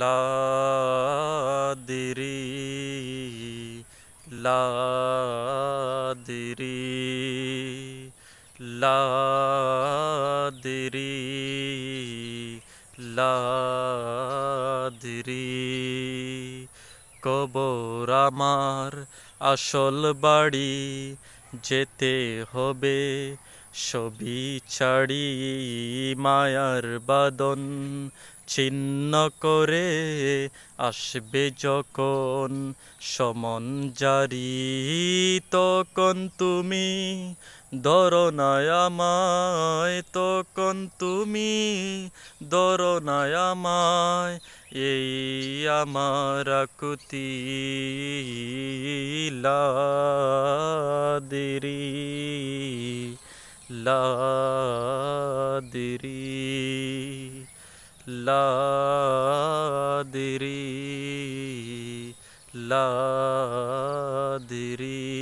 লাদিরি লাদিরি লাদিরি লাদিরি কবর আমার আসল বাড়ি যেতে হবে সবই ছাড়ি মায়ার বাদন ছিন্ন করে আসবে যখন সমন জারি তখন তুমি দরনায়ামায় তখন তুমি দরনায়ামায় এই আমার আকুতি লাদিরি লাদিরি লাদিরি লাদিরি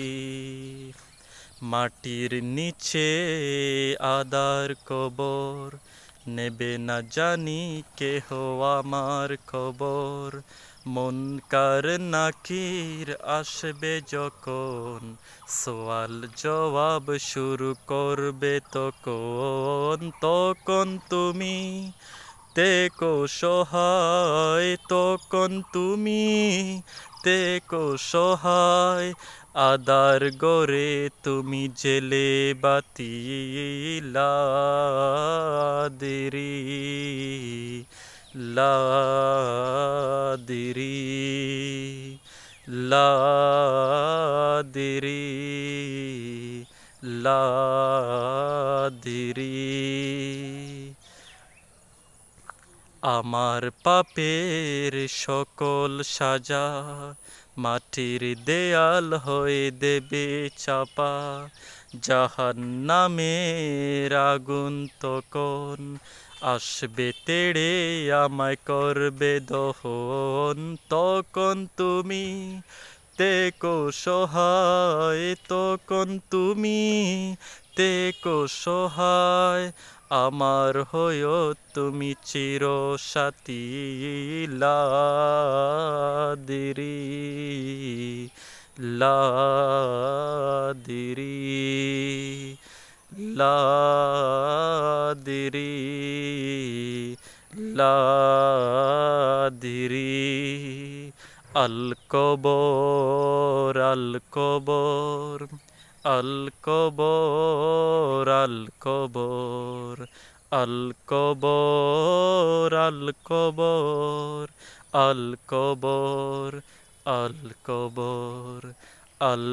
মাটির নিচে আদার কবর নেবে না জানি কেহ আমার খবর মনকার নাকির আসবে যখন সোয়াল জবাব শুরু করবে তখন তখন তুমি তেকো সহায় তখন তুমি তেকো সহায় আদার গরে তুমি জেলে বাতিলা দেরি লাদেরি লাদেরি লাদেরি আমার পাপের সকল সাজা মাটির দেয়াল হয়ে দেবে চাপা জাহান নামের আগুন তখন আসবে তেড়ে আমায় করবে দহন তখন তুমি কো সহায় তখন তুমি কো সহায় আমার হয়েও তুমি চির সাথী লাদিরি লাদিরি লাদিরি লাদিরি আল কবর আল কবর আল কবর আল কবর আল কবর আল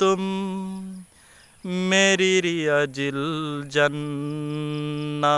তুম মেরি রিয়াজিল জন্না